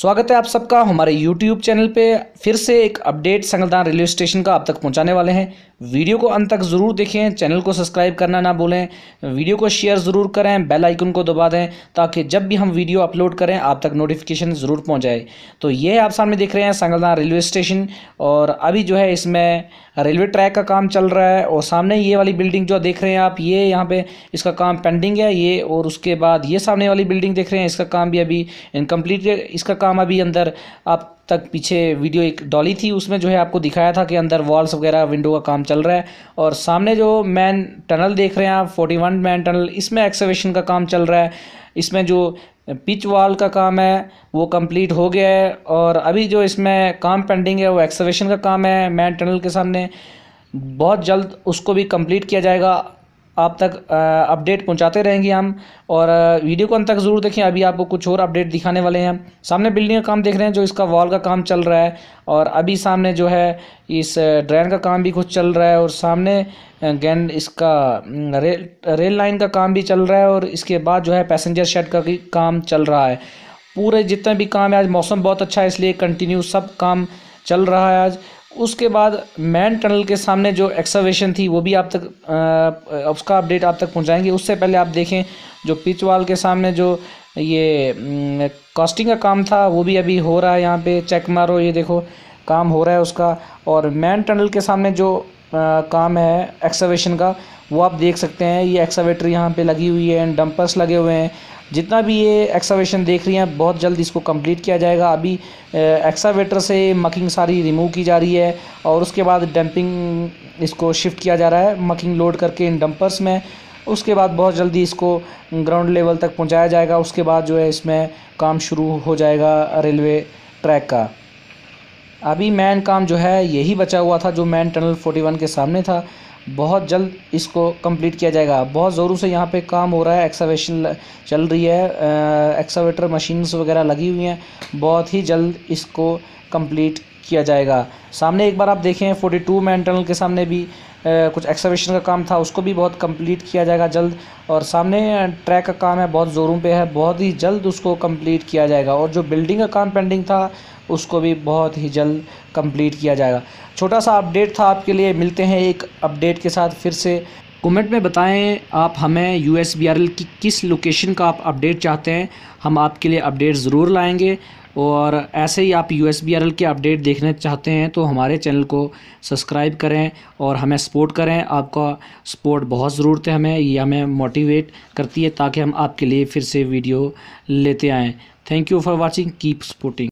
स्वागत है आप सबका हमारे YouTube चैनल पे फिर से एक अपडेट संगलदान रेलवे स्टेशन का आप तक पहुंचाने वाले हैं वीडियो को अंत तक ज़रूर देखें चैनल को सब्सक्राइब करना ना भूलें वीडियो को शेयर ज़रूर करें बेल आइकन को दबा दें ताकि जब भी हम वीडियो अपलोड करें आप तक नोटिफिकेशन ज़रूर पहुँच जाए तो ये आप सामने देख रहे हैं संगलदान रेलवे स्टेशन और अभी जो है इसमें रेलवे ट्रैक का काम चल रहा है और सामने ये वाली बिल्डिंग जो देख रहे हैं आप ये यहाँ पे इसका काम पेंडिंग है ये और उसके बाद ये सामने वाली बिल्डिंग देख रहे हैं इसका काम भी अभी इनकम्प्लीट है इसका काम अभी अंदर आप तक पीछे वीडियो एक डॉली थी उसमें जो है आपको दिखाया था कि अंदर वॉल्स वगैरह विंडो का काम चल रहा है और सामने जो मैन टनल देख रहे हैं आप फोर्टी मैन टनल इसमें एक्सवेशन का काम चल रहा है इसमें जो पिच वाल का काम है वो कंप्लीट हो गया है और अभी जो इसमें काम पेंडिंग है वो एक्सवेशन का काम है मैन टनल के सामने बहुत जल्द उसको भी कंप्लीट किया जाएगा आप तक अपडेट पहुंचाते रहेंगे हम और वीडियो को अंत तक ज़रूर देखें अभी आपको कुछ और अपडेट दिखाने वाले हैं सामने बिल्डिंग का काम देख रहे हैं जो इसका वॉल का काम चल रहा है और अभी सामने जो है इस ड्रेन का काम भी कुछ चल रहा है और सामने गेंद इसका रेल रेल लाइन का काम भी चल रहा है और इसके बाद जो है पैसेंजर शेड का भी काम चल रहा है पूरे जितने भी काम है आज मौसम बहुत अच्छा है इसलिए कंटिन्यू सब काम चल रहा है आज उसके बाद मैन टनल के सामने जो एक्सर्वेशन थी वो भी आप तक आ, उसका अपडेट आप तक पहुंचाएंगे उससे पहले आप देखें जो पिच वाल के सामने जो ये कास्टिंग का काम था वो भी अभी हो रहा है यहाँ पे चेक मारो ये देखो काम हो रहा है उसका और मैन टनल के सामने जो आ, काम है एक्सर्वेशन का वो आप देख सकते हैं ये एक्सावेटर यहाँ पर लगी हुई है एंड डंपर्स लगे हुए हैं जितना भी ये एक्सावेशन देख रही हैं बहुत जल्द इसको कंप्लीट किया जाएगा अभी एक्सावेटर से मकिंग सारी रिमूव की जा रही है और उसके बाद डंपिंग इसको शिफ्ट किया जा रहा है मकिंग लोड करके इन डंपर्स में उसके बाद बहुत जल्दी इसको ग्राउंड लेवल तक पहुंचाया जाएगा उसके बाद जो है इसमें काम शुरू हो जाएगा रेलवे ट्रैक का अभी मैन काम जो है यही बचा हुआ था जो मैन टनल फोर्टी के सामने था बहुत जल्द इसको कंप्लीट किया जाएगा बहुत ज़ोरों से यहाँ पे काम हो रहा है एक्सावेशन चल रही है एक्सावेटर मशीन्स वगैरह लगी हुई हैं बहुत ही जल्द इसको कंप्लीट किया जाएगा सामने एक बार आप देखें फोर्टी टू मैन टनल के सामने भी ए, कुछ एक्सकवेशन का काम था उसको भी बहुत कंप्लीट किया जाएगा जल्द और सामने ट्रैक का काम है बहुत ज़ोरों पे है बहुत ही जल्द उसको कंप्लीट किया जाएगा और जो बिल्डिंग का काम पेंडिंग था उसको भी बहुत ही जल्द कंप्लीट किया जाएगा छोटा सा अपडेट था आपके लिए मिलते हैं एक अपडेट के साथ फिर से कमेंट में बताएं आप हमें यू एस की किस लोकेशन का आप अपडेट चाहते हैं हम आपके लिए अपडेट ज़रूर लाएंगे और ऐसे ही आप यू एस के अपडेट देखना चाहते हैं तो हमारे चैनल को सब्सक्राइब करें और हमें सपोर्ट करें आपका सपोर्ट बहुत ज़रूरत है हमें ये हमें मोटिवेट करती है ताकि हम आपके लिए फिर से वीडियो लेते आएँ thank you for watching keep supporting